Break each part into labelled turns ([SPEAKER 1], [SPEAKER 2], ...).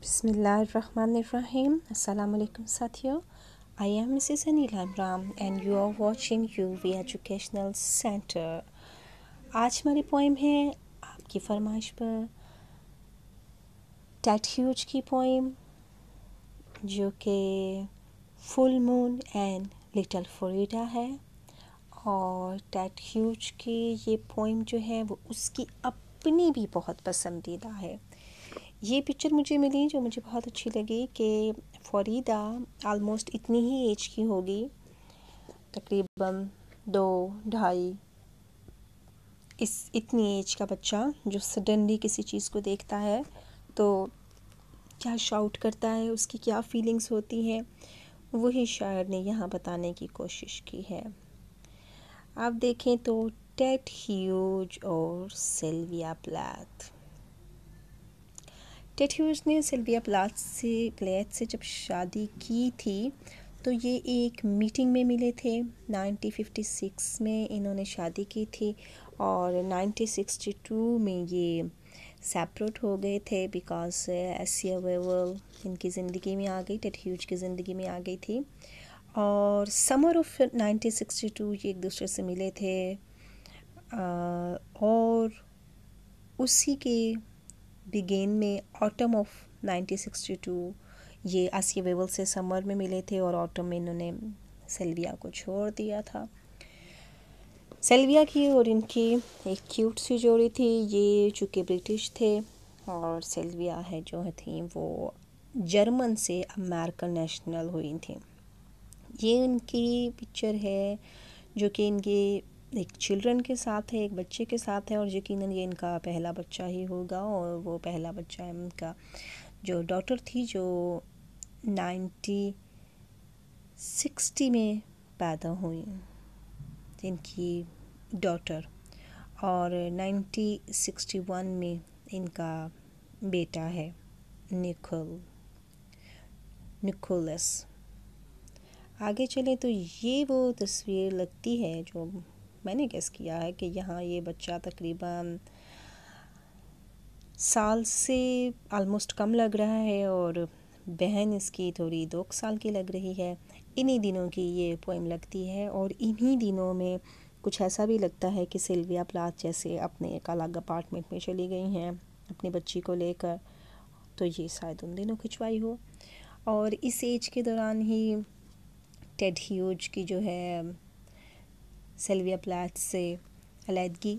[SPEAKER 1] Bismillahirrahmanirrahim. Assalamu alaikum Satyo. I am Mrs. Anila Imram and you are watching UV Educational Center. आज हमारी poem है आपकी फरमाइश पर टैट ह्यूज की पोइम जो कि full moon and little Frieda है और टैट ह्यूज की ये पोइम जो है वो उसकी अपनी भी बहुत पसंदीदा है ये पिक्चर मुझे मिली जो मुझे बहुत अच्छी लगी कि फरीदा आलमोस्ट इतनी ही एज की होगी तकरीबन दो ढाई इस इतनी एज का बच्चा जो सडनली किसी चीज़ को देखता है तो क्या शाउट करता है उसकी क्या फीलिंग्स होती हैं वही शायर ने यहाँ बताने की कोशिश की है आप देखें तो टेट ह्यूज और सेल्विया प्लैथ टेड ह्यूज ने सिल्विया प्लाट से ग्लैथ से जब शादी की थी तो ये एक मीटिंग में मिले थे 1956 में इन्होंने शादी की थी और 1962 में ये सेपरेट हो गए थे बिकॉज एसिया वेवल इनकी ज़िंदगी में आ गई टेट ह्यूज की ज़िंदगी में आ गई थी और समर ऑफ 1962 ये एक दूसरे से मिले थे uh, और उसी के बिगेन में ऑटम ऑफ 1962 ये आसिया वेवल से समर में मिले थे और ऑटम में इन्होंने सेल्विया को छोड़ दिया था सेल्विया की और इनकी एक क्यूट सी जोड़ी थी ये चूँकि ब्रिटिश थे और सेल्विया है जो है थी वो जर्मन से अमेरिकन नेशनल हुई थी ये उनकी पिक्चर है जो कि इनकी एक चिल्ड्रन के साथ है एक बच्चे के साथ है और यकीनन ये इनका पहला बच्चा ही होगा और वो पहला बच्चा इनका जो डॉटर थी जो नाइन्टी सिक्सटी में पैदा हुई इनकी डॉटर और नाइन्टी सिक्सटी वन में इनका बेटा है निकोल निकोलस आगे चले तो ये वो तस्वीर लगती है जो मैंने गेस किया है कि यहाँ ये बच्चा तकरीबन साल से आलमोस्ट कम लग रहा है और बहन इसकी थोड़ी दो साल की लग रही है इन्हीं दिनों की ये पोइम लगती है और इन्हीं दिनों में कुछ ऐसा भी लगता है कि सिल्विया प्लाथ जैसे अपने एक अलग अपार्टमेंट में चली गई हैं अपनी बच्ची को लेकर तो ये शायद उन दिनों खिंचवाई हो और इस एज के दौरान ही टेड ह्यूज की जो है सेल्विया प्लैट से अलीदगी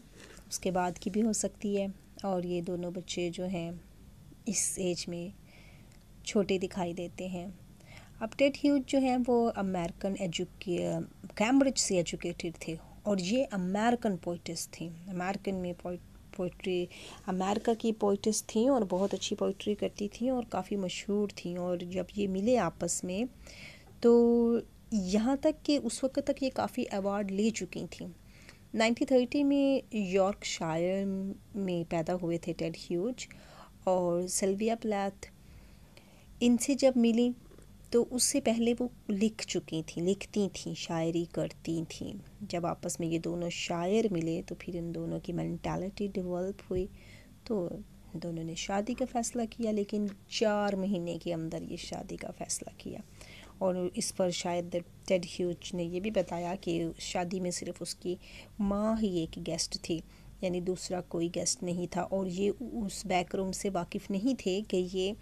[SPEAKER 1] उसके बाद की भी हो सकती है और ये दोनों बच्चे जो हैं इस एज में छोटे दिखाई देते हैं अपडेट ह्यूज जो हैं वो अमेरिकन एजुके कैम्ब्रिज से एजुकेटेड थे और ये अमेरिकन पोइटिस थी अमेरिकन में पोइट्री अमेरिका की पोइटिस थी और बहुत अच्छी पोइट्री करती थी और काफ़ी मशहूर थी और जब ये मिले आपस में तो यहाँ तक कि उस वक्त तक ये काफ़ी अवार्ड ले चुकी थी 1930 में यॉर्क शायर में पैदा हुए थे टेड ह्यूज और सेल्विया प्लैथ इनसे जब मिली तो उससे पहले वो लिख चुकी थी लिखती थी शायरी करती थी जब आपस में ये दोनों शायर मिले तो फिर इन दोनों की मैंटेलिटी डेवलप हुई तो दोनों ने शादी का फ़ैसला किया लेकिन चार महीने के अंदर ये शादी का फ़ैसला किया और इस पर शायद टेड ह्यूज ने यह भी बताया कि शादी में सिर्फ उसकी माँ ही एक गेस्ट थी यानी दूसरा कोई गेस्ट नहीं था और ये उस बैक रूम से वाकिफ़ नहीं थे कि ये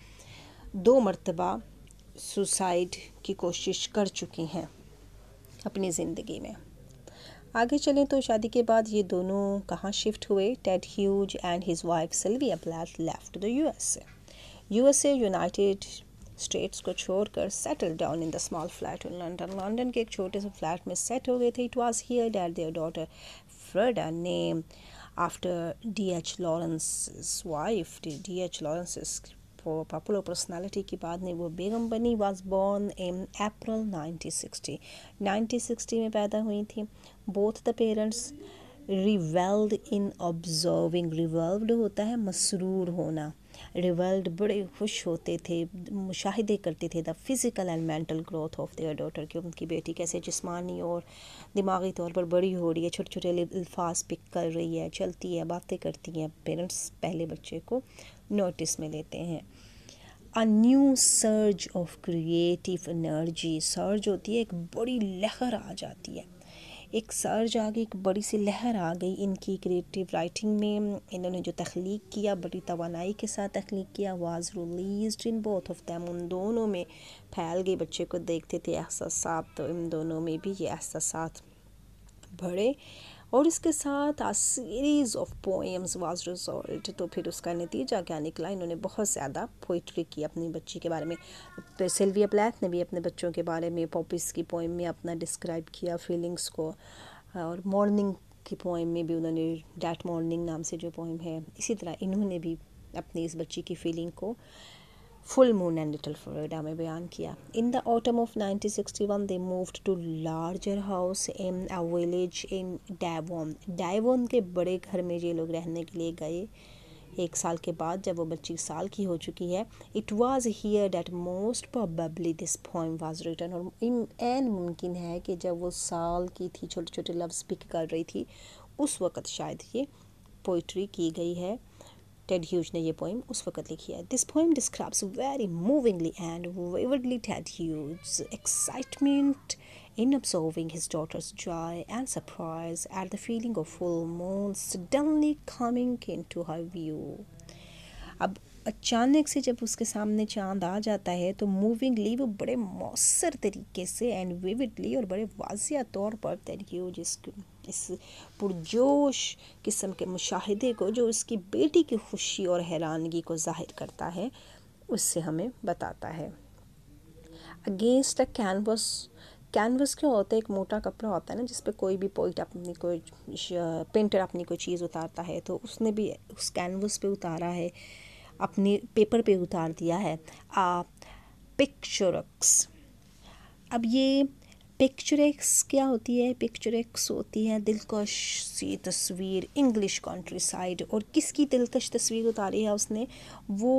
[SPEAKER 1] दो मरतबा सुसाइड की कोशिश कर चुकी हैं अपनी ज़िंदगी में आगे चलें तो शादी के बाद ये दोनों कहाँ शिफ्ट हुए Ted Hughes and his wife Sylvia Plath left the USA USA United States को छोड़कर settle down in the small flat in London London के एक छोटे से फ्लैट में सेट हो गए थे it was here that their daughter Frieda name after D H Lawrence wife D H Lawrence popular personality की बात नहीं वो बेगम बनी was born in April nineteen sixty में पैदा हुई थी both the parents revelled in observing revel होता है मसरूर होना रिवल्ड बड़े खुश होते थे मुशाहिदे करते थे the physical and mental growth of their daughter कि उनकी बेटी कैसे जिस्मानी और दिमागी तौर पर बड़ी हो रही है छोटे छोटे अल्फाज पिक कर रही है चलती है बातें करती हैं पेरेंट्स पहले बच्चे को नोटिस में लेते हैं a new surge of creative energy surge होती है एक बड़ी लहर आ जाती है एक सर्ज आ गई एक बड़ी सी लहर आ गई इनकी क्रिएटिव राइटिंग में इन्होंने जो तख्लीक किया बड़ी तोानाई के साथ तख्लीक किया was release in both of them उन दोनों में फैल गई बच्चे को देखते थे एहसास तो इन दोनों में भी ये एहसास बढ़े और इसके साथ a series of poems was result तो फिर उसका नतीजा क्या निकला इन्होंने बहुत ज़्यादा पोइट्री की अपनी बच्ची के बारे में सिल्विया तो प्लैथ ने भी अपने बच्चों के बारे में पॉपिस की पोएम में अपना डिस्क्राइब किया फीलिंग्स को और मॉर्निंग की पोएम में भी उन्होंने डैट मॉर्निंग नाम से जो पोएम है इसी तरह इन्होंने भी अपनी इस बच्ची की फीलिंग को full moon and little Frieda में बयान किया in the nineteen sixty 1961 they move to larger house in a village in Devon Devon के बड़े घर में ये लोग रहने के लिए गए एक साल के बाद जब वो बच्ची साल की हो चुकी है it was here that most probably this poem was written और इन एन मुमकिन है कि जब वो साल की थी छोटे छोटे लफ्ज़ पिक कर रही थी उस वक़्त शायद ये पोइट्री की गई है टेड ह्यूज ने ये पोइम उस वक़्त लिखी है this poem describes very movingly and vividly Ted Hughes excitement in in his daughter's joy and surprise at the feeling of full full suddenly coming into her view अब अचानक से जब उसके सामने चांद आ जाता है तो मूविंगली वो बड़े मौसर तरीके से एंड विविडली और बड़े वाजिया तौर पर दैट ह्यूज इस पुरजोश किस्म के मुशाहिदे को जो उसकी बेटी की खुशी और हैरानगी को जाहिर करता है उससे हमें बताता है अगेंस्ट अ कैनवस कैनवस क्या होता है एक मोटा कपड़ा होता है ना जिस पर कोई भी पोइट अपनी कोई पेंटर अपनी कोई चीज़ उतारता है तो उसने भी उस कैनवस पे उतारा है अपने पेपर पे उतार दिया है आ पिक्चरक्स अब ये पिक्चरेक्स क्या होती है पिक्चरेक्स होती है दिलकश सी तस्वीर इंग्लिश कंट्री साइड और किसकी दिलकश तस्वीर उतारी है उसने वो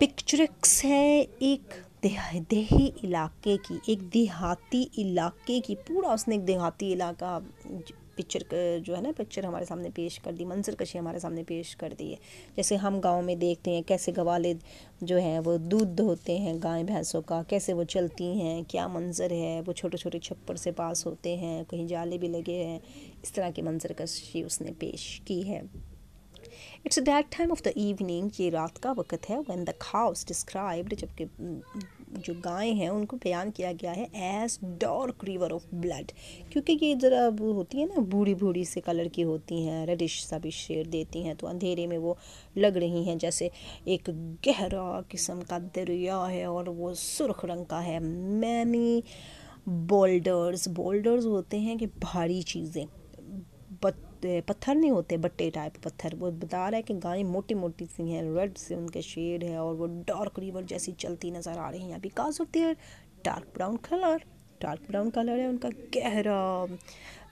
[SPEAKER 1] पिक्चरेक्स है एक देही इलाके की एक देहाती इलाके की पूरा उसने एक देहाती इलाका पिक्चर जो है ना पिक्चर हमारे सामने पेश कर दी मंजर कशी हमारे सामने पेश कर दी है जैसे हम गाँव में देखते हैं कैसे गवाले जो हैं वो दूध धोते हैं गाय भैंसों का कैसे वो चलती हैं क्या मंज़र है वो छोटे छोटे छप्पर से पास होते हैं कहीं जाले भी लगे हैं इस तरह की मंजर कशी उसने पेश की है it's that time of the evening ये रात का वक्त है वन द खाउस डिस्क्राइब्ड जबकि जो गायें हैं उनको बयान किया गया है as dark river of blood क्योंकि ये ज़रा होती है ना बूढ़ी बूढ़ी से कलर की होती हैं रेडिश सा भी शेर देती हैं तो अंधेरे में वो लग रही हैं जैसे एक गहरा किस्म का दरिया है और वो सुर्ख रंग का है मैनी बोल्डर्स बोल्डर्स होते हैं कि भारी चीज़ें होते पत्थर नहीं होते बट्टे टाइप पत्थर वो बता रहा है कि गायें मोटी मोटी सी हैं रेड से उनके शेड है और वो डार्क रिवर जैसी चलती नज़र आ रही हैं because of their dark brown colour dark brown colour है उनका गहरा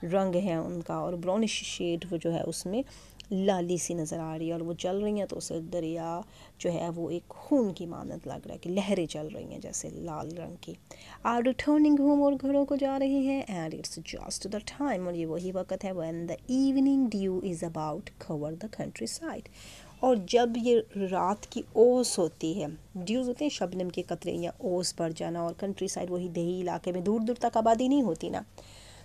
[SPEAKER 1] रंग है उनका और ब्राउनिश शेड जो है उसमें लाली सी नज़र आ रही है और वो चल रही हैं तो उसे दरिया जो है वो एक खून की मानत लग रहा है कि लहरें चल रही हैं जैसे लाल रंग की आर रिटर्निंग होम और घरों को जा रही हैं and it's just the time और ये वही वक्त है when the evening dew is about cover the countryside और जब ये रात की ओस होती है ड्यूज़ होते हैं शबनम के कतरे या ओस पड़ जाना और कंट्री साइड वही दही इलाके में दूर दूर तक आबादी नहीं होती ना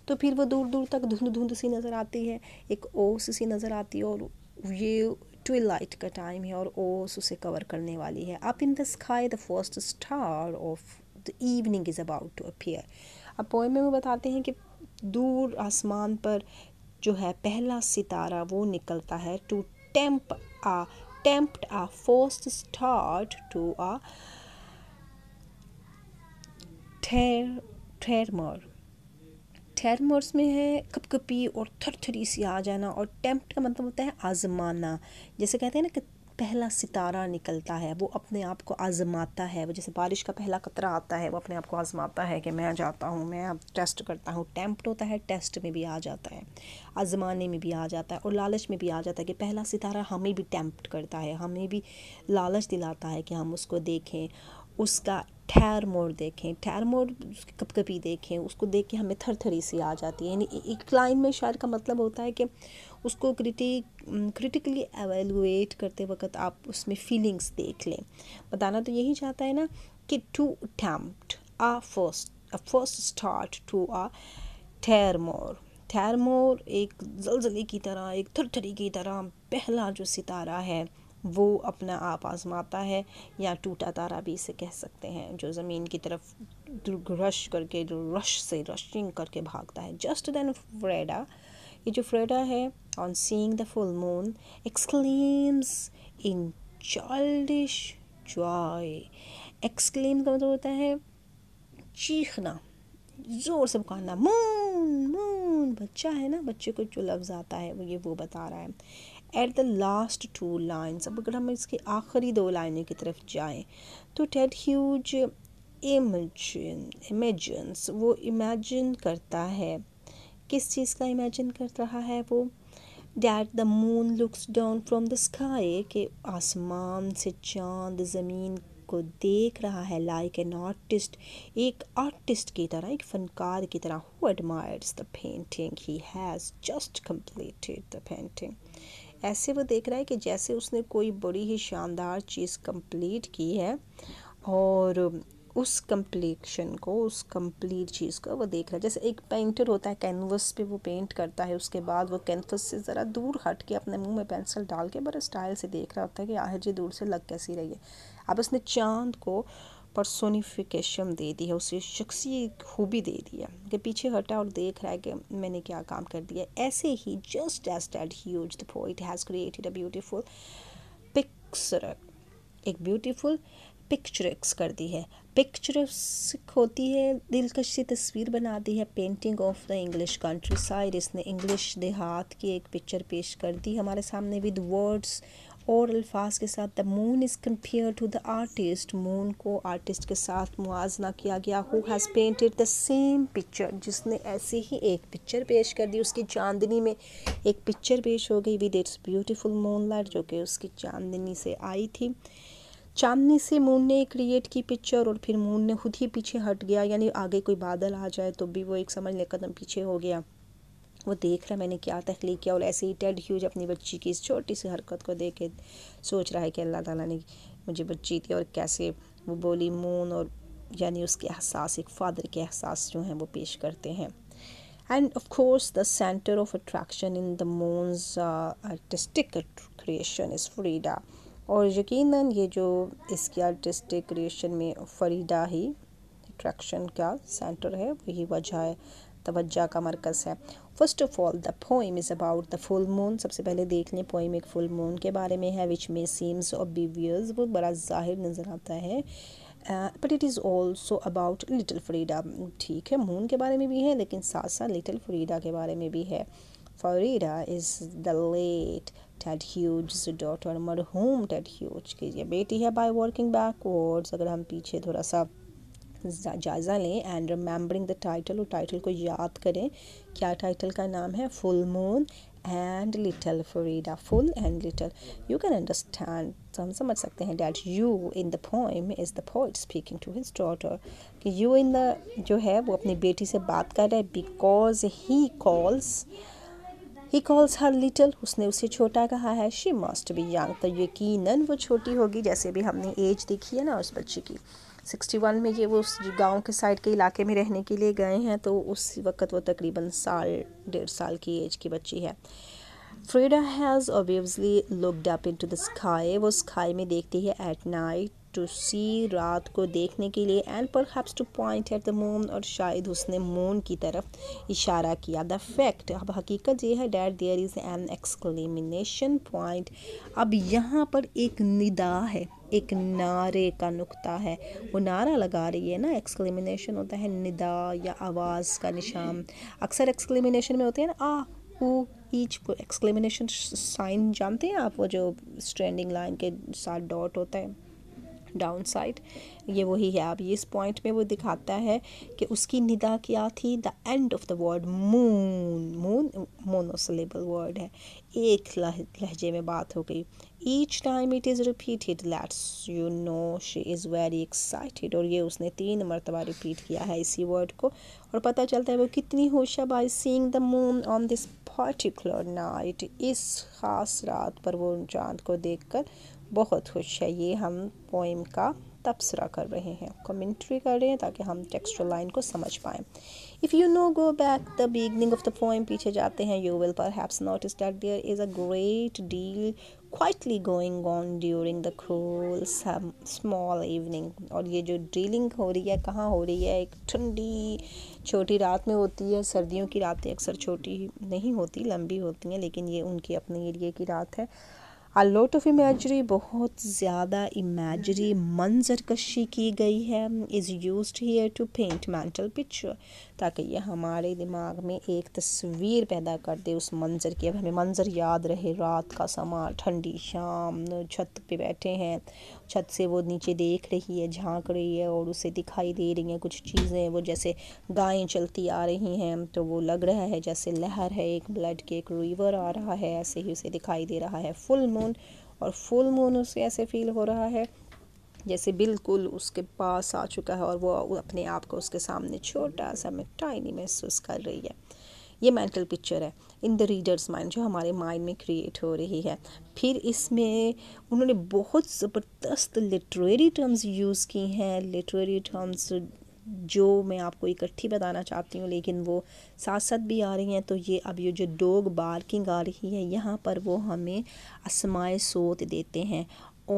[SPEAKER 1] तो फिर वो दूर दूर तक धुंध धुंध सी नज़र आती है एक ओस सी नज़र आती है और ये ट्विल लाइट का टाइम है और ओस उसे कवर करने वाली है up in the sky the first star of the evening is about to appear अब पोएम में वो बताते हैं कि दूर आसमान पर जो है पहला सितारा वो निकलता है to tempt a tempt a first star to a ठेर ठेरमर ठहर में है कपकपी और थर थरी सी आ जाना और टेम्प्ट का मतलब होता है आजमाना जैसे कहते हैं ना कि पहला सितारा निकलता है वो अपने आप को आजमाता है वो जैसे बारिश का पहला कतरा आता है वो अपने आप को आजमाता है कि मैं जाता हूँ मैं अब टेस्ट करता हूँ टेम्प्ट होता है टेस्ट में भी आ जाता है आजमाने में भी आ जाता है और लालच में भी आ जाता है कि पहला सितारा हमें भी टेम्प्ट करता है हमें भी लालच दिलाता है कि हम उसको देखें उसका ठैर मोड़ देखें ठैर मोड़ उसकी कपकपी देखें उसको देख के हमें थर थरी सी आ जाती है यानी एक लाइन में शायर का मतलब होता है कि उसको क्रिटिक क्रिटिकली एवेलुएट करते वक्त आप उसमें फीलिंग्स देख लें बताना तो यही चाहता है ना कि to attempt a first a first star to a tremor tremor एक जलजले की तरह एक थरथरी की तरह पहला जो सितारा है वो अपना आप आजमाता है या टूटा तारा भी इसे कह सकते हैं जो ज़मीन की तरफ रश करके रश से रशिंग करके भागता है जस्ट देन फ्रेडा ये जो फ्रेडा है on seeing the full moon exclaims in childish joy exclaim का मतलब होता है चीखना ज़ोर से बुकाना मून मून बच्चा है ना बच्चे को जो लफ्ज़ आता है वो ये वो बता रहा है at the last two lines अब अगर हम इसके आखिरी दो लाइनों की तरफ जाएं तो टेड ह्यूज इमेजिन इमेजन्स वो इमेजिन करता है किस चीज़ का इमेजिन कर रहा है वो that the moon looks down from the sky के आसमान से चांद ज़मीन को देख रहा है लाइक एन आर्टिस्ट एक आर्टिस्ट की तरह एक फनकार की तरह who admires the painting he has just completed the painting ऐसे वो देख रहा है कि जैसे उसने कोई बड़ी ही शानदार चीज़ कंप्लीट की है और उस कम्प्लीशन को उस कंप्लीट चीज़ को वो देख रहा है जैसे एक पेंटर होता है कैनवस पे वो पेंट करता है उसके बाद वो कैनवस से ज़रा दूर हट के अपने मुंह में पेंसिल डाल के बड़ा स्टाइल से देख रहा होता है कि आहिर जी दूर से लग कैसी रही है अब उसने चांद को पर्सोनिफिकेशन दे दी है उसे शख्सी खूबी दे दी है कि पीछे हटा और देख रहा है कि मैंने क्या काम कर दिया ऐसे ही just as that Hughes the poet has created a beautiful picture एक ब्यूटीफुल पिक्चरक्स कर दी है पिक्चर होती है दिलकश सी तस्वीर बना दी है painting of the English countryside इसने इंग्लिश देहात की एक पिक्चर पेश कर दी हमारे सामने विद वर्ड्स और अल्फाज के साथ the moon is compare to the artist moon को आर्टिस्ट के साथ मुआजना किया गया who has painted the same picture जिसने ऐसी ही एक पिक्चर पेश कर दी उसकी चांदनी में एक पिक्चर पेश हो गई with its beautiful moonlight जो कि उसकी चांदनी से आई थी चांदनी से मून ने क्रिएट की पिक्चर और फिर मून ने खुद ही पीछे हट गया यानी आगे कोई बादल आ जाए तो भी वो एक समझ ले कदम पीछे हो गया वो देख रहा है मैंने क्या तख्लीक किया और ऐसे ही टेड ह्यूज अपनी बच्ची की इस छोटी सी हरकत को देख के सोच रहा है कि अल्लाह ताला ने मुझे बच्ची दी और कैसे वो बोली मून और यानी उसके एहसास एक फादर के एहसास जो हैं वो पेश करते हैं and of course the centre of attraction in the moon's artistic creation is Frieda और यकीनन ये जो इसकी आर्टिस्टिक क्रिएशन में फरीदा ही अट्रैक्शन का सेंटर है वही वजह है तवज्जा का मरकज़ है first of all the poem is about the full moon सबसे पहले देख लें पोइम एक फुल मून के बारे में है विच मे सीम्स ऑबिवियस वो बड़ा जाहिर नज़र आता है but it is also about little Frieda ठीक है मून के बारे में भी है लेकिन साथ साथ लिटिल फ्रीडा के बारे में भी है Frieda is the late Ted Hughes daughter मरहूम टेड ह्यूज की ये बेटी है बाई वर्किंग बैकवर्ड्स अगर हम पीछे थोड़ा सा जायज़ा लें एंड रिमेंबरिंग द टाइटल और टाइटल को याद करें क्या टाइटल का नाम है full moon and little Frieda full and little you can understand तो हम समझ सकते हैं that you in the poem is the poet speaking to his daughter कि यू इन द जो है वो अपनी बेटी से बात कर रहा है because he calls he calls her little उसने उसे छोटा कहा है शी मस्ट बी यंग तो यकीनन वो छोटी होगी जैसे भी हमने एज देखी है ना उस बच्चे की सिक्सटी वन में ये वो उस गांव के साइड के इलाके में रहने के लिए गए हैं तो उस वक्त वो तकरीबन साल डेढ़ साल की एज की बच्ची है Frieda has obviously looked up into the sky वो स्काई में देखती है एट नाइट टू सी रात को देखने के लिए and perhaps to point at the moon और शायद उसने मून की तरफ इशारा किया द फैक्ट अब हकीकत ये है that there is an exclamation point अब यहाँ पर एक निदा है एक नारे का नुकता है वो नारा लगा रही है ना एक्सक्लेमिनेशन होता है निदा या आवाज़ का निशान अक्सर एक्सक्लेमिनेशन में होते हैं ना आ ईच को एक्सक्लेमिनेशन साइन जानते हैं आप वो जो स्ट्रेंडिंग लाइन के साथ डॉट होता है डाउन साइड ये वही है अब इस पॉइंट में वो दिखाता है कि उसकी निदा क्या थी the end of the word moon moon monosyllable word है एक लहजे में बात हो गई each time it is repeated lets you know she is very excited और ये उसने तीन मरतबा रिपीट किया है इसी वर्ड को और पता चलता है वो कितनी होशा by seeing the moon on this particular night इस ख़ास रात पर वो चांद को देखकर बहुत खुश है ये हम पोइम का तबसरा कर रहे हैं कमेंट्री कर रहे हैं ताकि हम टेक्सचुअल लाइन को समझ पाएँ if you know go back the beginning of the poem पीछे जाते हैं you will perhaps notice that there is a great deal quietly going on during the whole small evening और ये जो dealing हो रही है कहाँ हो रही है एक ठंडी छोटी रात में होती है सर्दियों की रातें अक्सर छोटी नहीं होती लंबी होती हैं लेकिन ये उनकी अपने एरिए की रात है लॉट ऑफ इमेजरी बहुत ज़्यादा इमेजरी मंजर कशी की गई है is use here to paint mental picture ताकि ये हमारे दिमाग में एक तस्वीर पैदा कर दे उस मंज़र की अब हमें मंज़र याद रहे रात का समा ठंडी शाम छत पे बैठे हैं छत से वो नीचे देख रही है झांक रही है और उसे दिखाई दे रही हैं कुछ चीज़ें वो जैसे गायें चलती आ रही हैं तो वो लग रहा है जैसे लहर है एक ब्लड के एक रिवर आ रहा है ऐसे ही उसे दिखाई दे रहा है फुल मून और फुल मून उसे ऐसे फील हो रहा है जैसे बिल्कुल उसके पास आ चुका है और वो अपने आप को उसके सामने छोटा सा में टाइनी महसूस कर रही है ये मेंटल पिक्चर है इन द रीडर्स माइंड जो हमारे माइंड में क्रिएट हो रही है फिर इसमें उन्होंने बहुत ज़बरदस्त लिटरेरी टर्म्स यूज़ की हैं लिटरेरी टर्म्स जो मैं आपको इकट्ठी बताना चाहती हूँ लेकिन वो साथ साथ भी आ रही हैं तो ये अब ये जो डोग बार्किंग आ रही है यहाँ पर वो हमें असमाय सोत देते हैं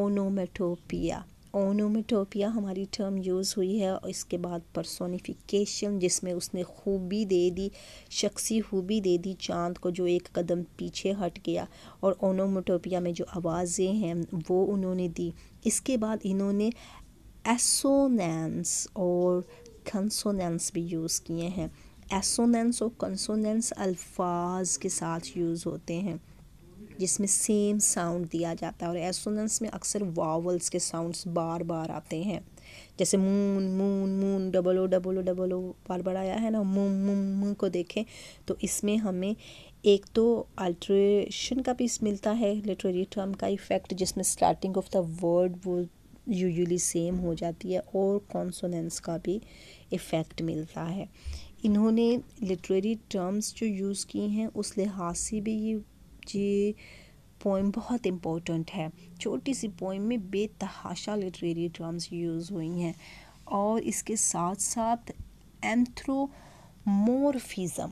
[SPEAKER 1] ओनोमेटोपिया ओनोमेटोपिया हमारी टर्म यूज़ हुई है और इसके बाद परसोनिफिकेशन जिसमें उसने खूबी दे दी शख्सी खूबी दे दी चांद को जो एक कदम पीछे हट गया और ओनोमेटोपिया में जो आवाज़ें हैं वो उन्होंने दी इसके बाद इन्होंने एसोनेंस और कंसोनेंस भी यूज़ किए हैं एसोनेंस और कंसोनेंस अल्फाज के साथ यूज़ होते हैं जिसमें सेम साउंड दिया जाता है और एसोनेंस में अक्सर वावल्स के साउंड्स बार बार आते हैं जैसे moon moon moon double O double O double O बार बार आया है ना मुम मुम मुँह को देखें तो इसमें हमें एक तो अल्ट्रेशन का पीस मिलता है लिटरेरी टर्म का इफ़ेक्ट जिसमें स्टार्टिंग ऑफ द वर्ड वो यूजली सेम हो जाती है और कॉन्सोनेंस का भी इफ़ेक्ट मिलता है इन्होंने लिटरेरी टर्म्स जो यूज़ की हैं उस लिहाज से भी ये ये पोइम बहुत इम्पोर्टेंट है छोटी सी पोइम में बेतहाशा लिटरेरी टर्म्स यूज़ हुई हैं और इसके साथ साथ एंथ्रोमोरफिज़म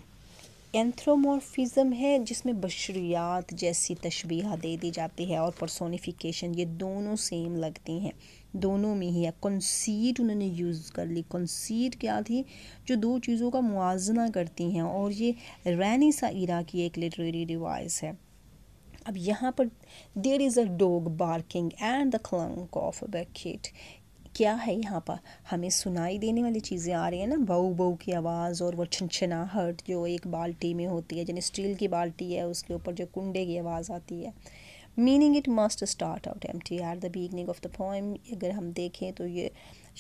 [SPEAKER 1] एंथ्रोमोरफिज़म है जिसमें बशरियात जैसी तशबीह दे दी जाती है और परसोनिफिकेशन ये दोनों सेम लगती हैं दोनों में ही है कंसीड उन्होंने यूज़ कर ली कंसीड क्या थी जो दो चीज़ों का मुआजना करती हैं और ये रैनी इरा की एक लिटरेरी डिवाइस है अब यहाँ पर there is a dog barking and the clank of a bucket क्या है यहाँ पर हमें सुनाई देने वाली चीज़ें आ रही हैं ना बऊ बऊ की आवाज़ और वो छनछनाहट जो एक बाल्टी में होती है जिन्हें स्टील की बाल्टी है उसके ऊपर जो कुंडे की आवाज़ आती है meaning it must start out M T R the beginning of the poem अगर हम देखें तो ये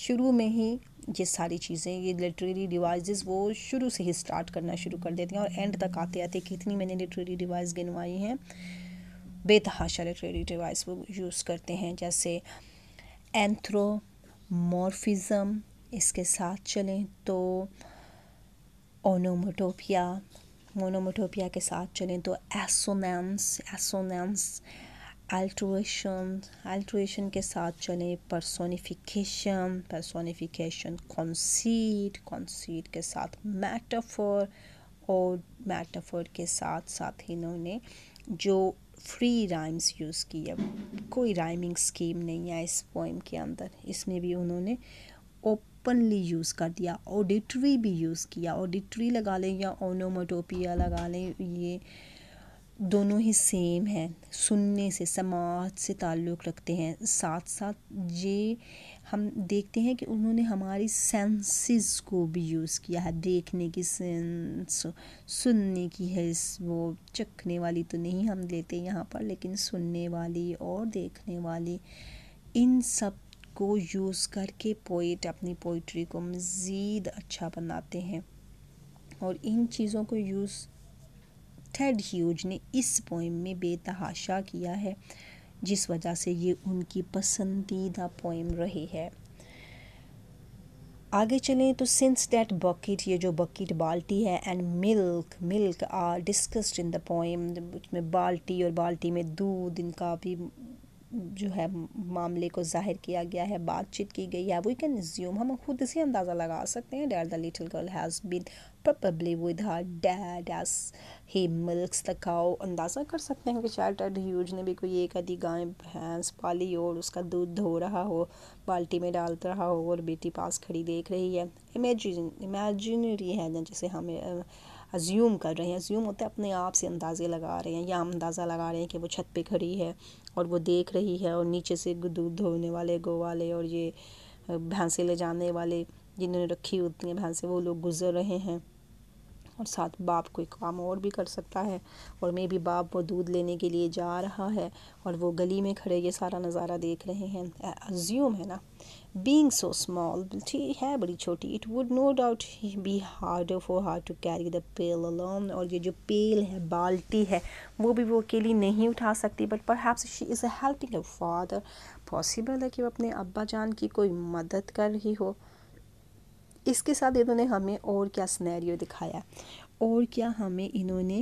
[SPEAKER 1] शुरू में ही ये सारी चीज़ें ये लिटरेरी डिवाइज़ वो शुरू से ही स्टार्ट करना शुरू कर देती हैं और एंड तक आते आते कितनी मैंने लिटरेरी डिवाइस गिनवाई हैं बेतहाशा लिटरेरी डिवाइस वो यूज़ करते हैं जैसे एंथ्रोमॉर्फिज़म इसके साथ चलें तो ओनोमोटोपिया मोनोमोटोपिया के साथ चलें तो एसोनैम्स एसोनैम्स अल्ट्रोशन अल्ट्रोशन के साथ चलें पर्सोनिफिकेशन परसोनिफिकेशन कॉन्सीड कॉन्सीड के साथ मेटाफोर और मेटाफोर के साथ साथ इन्होंने जो फ्री राइम्स यूज़ किया कोई राइमिंग स्कीम नहीं है इस पोइम के अंदर इसमें भी उन्होंने ओपनली यूज़ कर दिया ऑडिटरी भी यूज़ किया ऑडिटरी लगा लें या ओनोमोटोपिया लगा लें ये दोनों ही सेम हैं सुनने से समाज से ताल्लुक़ रखते हैं साथ साथ ये हम देखते हैं कि उन्होंने हमारी सेंसेस को भी यूज़ किया है देखने की सेंस सुनने की है इस वो चखने वाली तो नहीं हम लेते यहाँ पर लेकिन सुनने वाली और देखने वाली इन सब को यूज़ करके पोइट अपनी पोइट्री को मज़ीद अच्छा बनाते हैं और इन चीज़ों को यूज़ थेड ह्यूज ने इस पोइम में बेतहाशा किया है जिस वजह से ये उनकी पसंदीदा पोइम रही है आगे चलें तो सिंस डैट बकेट ये जो बकेट बाल्टी है and milk milk are discussed in the poem उसमें बाल्टी और बाल्टी में दूध इनका भी जो है मामले को जाहिर किया गया है बातचीत की गई है वी कैन ज्यूम हम खुद से अंदाज़ा लगा सकते हैं there the little girl has been probably with her dad as he milks the cow अंदाज़ा कर सकते हैं कि शायद डेड ह्यूज ने भी कोई एक आधी गाय भैंस पाली और उसका दूध धो रहा हो बाल्टी में डाल रहा हो और बेटी पास खड़ी देख रही है इमेजिन इमेजिनरी है जैसे हमें अज्यूम कर रहे हैं अज्यूम होते हैं अपने आप से अंदाज़े लगा रहे हैं या हम अंदाज़ा लगा रहे हैं कि वो छत पे खड़ी है और वो देख रही है और नीचे से दूध धोने वाले गोवाले और ये भैंसे ले जाने वाले जिन्होंने रखी होती हैं भैंसे वो लोग गुजर रहे हैं और साथ बाप कोई काम और भी कर सकता है और मे भी बाप वो दूध लेने के लिए जा रहा है और वो गली में खड़े ये सारा नज़ारा देख रहे हैं अज्यूम है ना being so small she hai badi choti it would no doubt be harder for her to carry the pail alone aur ye jo pail hai balti hai wo bhi wo akeli nahi utha sakti but perhaps she is helping her father possible hai ki wo apne abba jaan ki koi madad kar rahi ho iske sath inhone hame aur kya scenario dikhaya aur kya hame inhone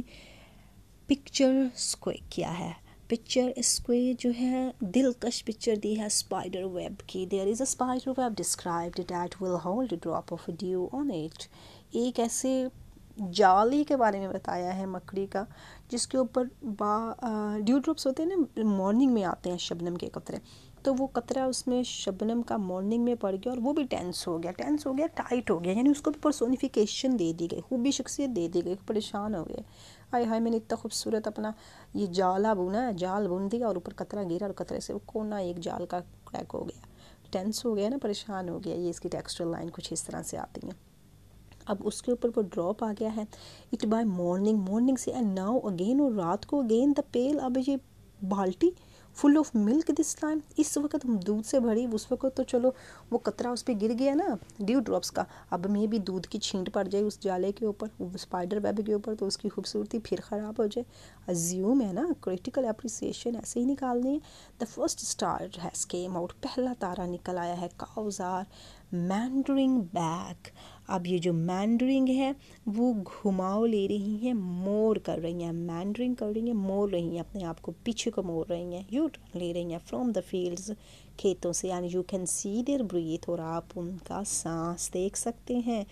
[SPEAKER 1] picture square kiya hai picture इसको जो है दिलकश picture दी है spider web की there is a spider web described that will hold drop of dew on it एक ऐसे जाली के बारे में बताया है मकड़ी का जिसके ऊपर बा ड्यू ड्रॉप्स होते हैं ना मॉर्निंग में आते हैं शबनम के कतरे तो वो कतरा उसमें शबनम का मॉर्निंग में पड़ गया और वो भी टेंस हो गया टेंस हो गया टाइट हो गया यानी उसको भी पर्सोनिफिकेशन दे दी गई खूबी शख्सियत दे दी गई परेशान हो गए हाय हाय मैंने इतना खूबसूरत अपना ये जाला बुना है जाल बुन दिया और ऊपर कतरा गिरा और कतरे से वो कोना एक जाल का क्रैक हो गया टेंस हो गया ना परेशान हो गया ये इसकी टेक्सचर लाइन कुछ इस तरह से आती है अब उसके ऊपर वो ड्रॉप आ गया है इट बाय मॉर्निंग मॉर्निंग से एंड नाउ अगेन और रात को अगेन द पेल अब ये बाल्टी full of milk this time इस वक्त हम दूध से भरी उस वक्त तो चलो वो कतरा उस पर गिर गया ना ड्यू ड्रॉप्स का अब मे भी दूध की छींट पड़ जाए उस जाले के ऊपर स्पाइडर वेब के ऊपर तो उसकी खूबसूरती फिर ख़राब हो जाए अज्यूम है ना क्रिटिकल अप्रिसिएशन ऐसे ही निकालनी है the first star has came out पहला तारा निकल आया है काउजार मैंडरिंग बैक अब ये जो मैंडरिंग है वो घुमाव ले रही हैं मोर कर रही हैं मैंडरिंग कर रही हैं मोर रही हैं अपने आप को पीछे को मोर रही हैं यू ले रही हैं फ्रॉम द फील्ड्स खेतों से यानी you can see their breath और आप उनका सांस देख सकते हैं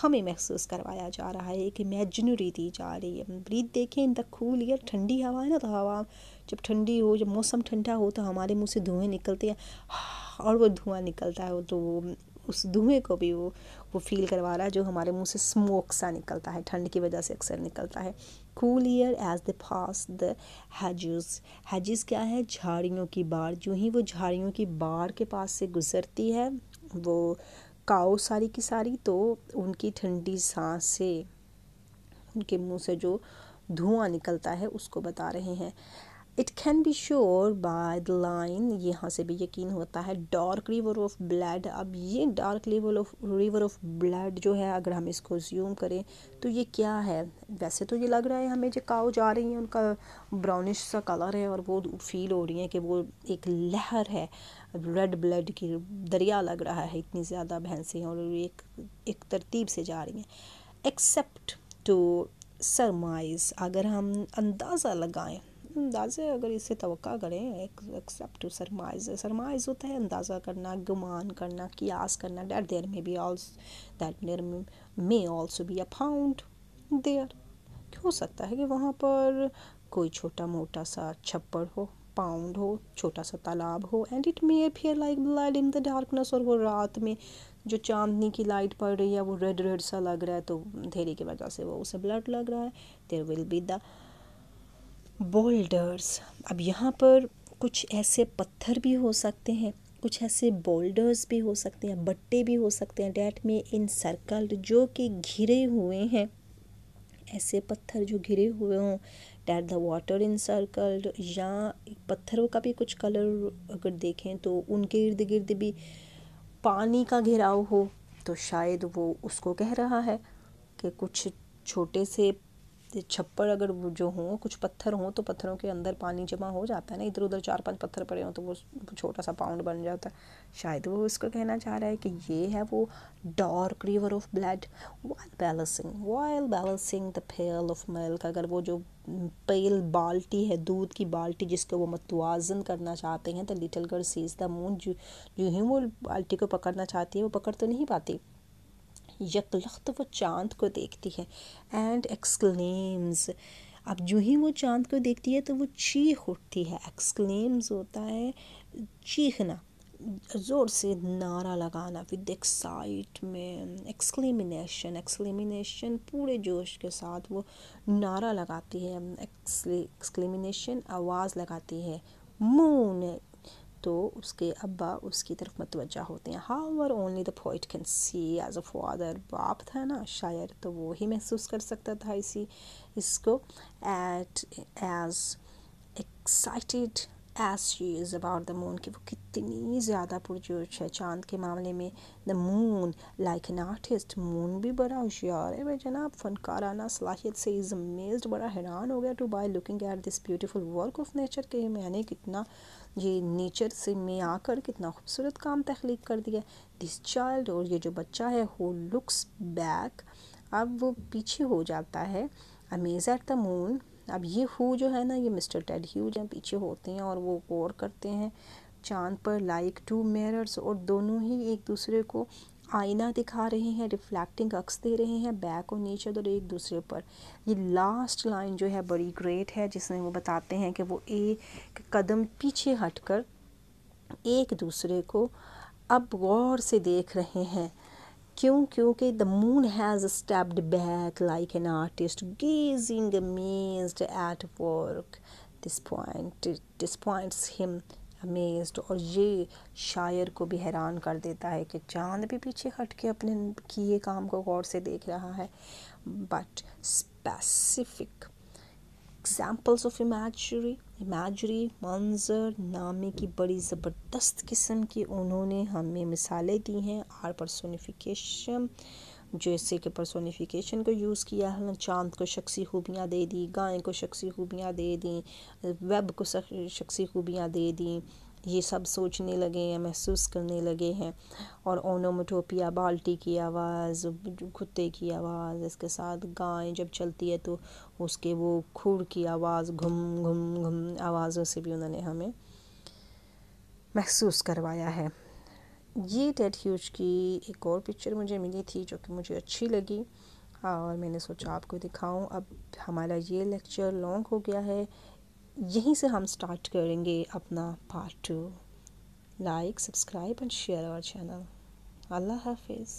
[SPEAKER 1] हमें महसूस करवाया जा रहा है एक इमेजनरी दी जा रही है ब्रीथ देखें इन द कूल ईयर ठंडी हवा है ना तो हवा जब ठंडी हो जब मौसम ठंडा हो तो हमारे मुंह से धुएं निकलते हैं और वो धुआं निकलता है तो वो उस धुएँ को भी वो वो फील करवा रहा है जो हमारे मुंह से स्मोक सा निकलता है ठंड की वजह से अक्सर निकलता है cool air as the pass the hedges hedges क्या है झाड़ियों की बाढ़ जो ही वो झाड़ियों की बाढ़ के पास से गुजरती है वो काओ सारी की सारी तो उनकी ठंडी सांस से उनके मुंह से जो धुआं निकलता है उसको बता रहे हैं it can be sure by the line यहाँ से भी यकीन होता है डार्क रिवर ऑफ ब्लड अब ये dark river of river of blood जो है अगर हम इसको ज्यूम करें तो ये क्या है वैसे तो ये लग रहा है हमें जो काउ जा रही हैं उनका ब्राउनिश सा कलर है और वो फील हो रही है कि वो एक लहर है रेड ब्लड की दरिया लग रहा है इतनी ज़्यादा भैंसें और एक एक तरतीब से जा रही हैं एक्सेप्ट टू सरमाइज अगर हम अंदाज़ा लगाएं अंदाज़े अगर इससे तो करें एक्सेप्ट सरमाइज सरमाइज होता है अंदाज़ा करना गुमान करना कियास करना that there may be also that there may also be a found there हो सकता है कि वहाँ पर कोई छोटा मोटा सा छप्पड़ हो पाउंड हो छोटा सा तालाब हो and it may appear like blood in the darkness और वो रात में जो चांदनी की लाइट पड़ रही है वो रेड रेड सा लग रहा है तो अंधेरे की वजह से वो उसे ब्लड लग रहा है there will be the boulders अब यहाँ पर कुछ ऐसे पत्थर भी हो सकते हैं कुछ ऐसे बोल्डर्स भी हो सकते हैं बट्टे भी हो सकते हैं डैट में इन सर्कल जो कि घिरे हुए हैं ऐसे पत्थर जो घिरे हुए हों that the water encircled या पत्थरों का भी कुछ कलर अगर देखें तो उनके इर्द गिर्द भी पानी का घिराव हो तो शायद वो उसको कह रहा है कि कुछ छोटे से छप्पर अगर जो हों कुछ पत्थर हों तो पत्थरों के अंदर पानी जमा हो जाता है ना इधर उधर चार पांच पत्थर पड़े हों तो वो छोटा सा पाउंड बन जाता है शायद वो इसको कहना चाह रहा है कि ये है वो dark river of blood while balancing while balancing the pail of milk अगर वो जो पेल बाल्टी है दूध की बाल्टी जिसको वो मतवाजन करना चाहते हैं the little girl sees the moon जो ही वो बाल्टी को पकड़ना चाहती है वो पकड़ तो नहीं पाती यकलख्त वो चांद को देखती है एंड एक्सक्लेम्स अब जो ही वो चांद को देखती है तो वो चीख उठती है एक्सक्लेम्स होता है चीखना ज़ोर से नारा लगाना विद एक्साइटमेंट एक्सक्लेमिनेशन एक्सक्लेमिनेशन पूरे जोश के साथ वो नारा लगाती है एक्सक्लेमिनेशन आवाज़ लगाती है मून तो उसके अब्बा उसकी तरफ मतवजा होते हैं हाउ और only the poet can see as a father बाप था ना शायर तो वो ही महसूस कर सकता था इसी इसको at as excited as she is about the moon कि वो कितनी ज़्यादा पुरजोश है चांद के मामले में the moon like an artist moon भी बड़ा होशियार है भाई जनाब फनकाराना सलाहियत से इज़ अमेज बड़ा हैरान हो गया to by looking at this beautiful work of nature के मैंने कितना ये नेचर से में आकर कितना खूबसूरत काम तख्लीक कर दिया दिस चाइल्ड और ये जो बच्चा है हो लुक्स बैक अब वो पीछे हो जाता है अमेज एट द मून अब ये हु जो है ना ये मिस्टर टेड ह्यूज हैं पीछे होते हैं और वो गौर करते हैं चांद पर लाइक टू मेरर्स और दोनों ही एक दूसरे को आईना दिखा रहे हैं रिफ्लेक्टिंग अक्स दे रहे हैं बैक और नेचर और एक दूसरे पर ये लास्ट लाइन जो है बड़ी ग्रेट है जिसमें वो बताते हैं कि वो एक कदम पीछे हटकर एक दूसरे को अब गौर से देख रहे हैं क्यों क्योंकि the moon has stepped back like an artist gazing maze at work this point this points him amazed और ये शायर को भी हैरान कर देता है कि चांद भी पीछे हट के अपने किए काम को गौर से देख रहा है but specific examples of imagery imagery मंजर नामे की बड़ी ज़बरदस्त किस्म की उन्होंने हमें मिसालें दी हैं आर परसोनिफिकेशन जो इससे के पर्सोनिफिकेशन को यूज़ किया है चांद को शख्सी खूबियाँ दे दी गाय को शख्सी खूबियाँ दे दी वेब को शख्सी खूबियाँ दे दी ये सब सोचने लगे हैं महसूस करने लगे हैं और ओनोमोटोपिया बाल्टी की आवाज़ कुत्ते की आवाज़ इसके साथ गाय जब चलती है तो उसके वो खुर की आवाज़ घुम घुम घुम आवाज़ों से भी उन्होंने हमें महसूस करवाया है ये डेड ह्यूज की एक और पिक्चर मुझे मिली थी जो कि मुझे अच्छी लगी हाँ, और मैंने सोचा आपको दिखाऊं अब हमारा ये लेक्चर लॉन्ग हो गया है यहीं से हम स्टार्ट करेंगे अपना part two like subscribe and share our channel अल्लाह हाफिज़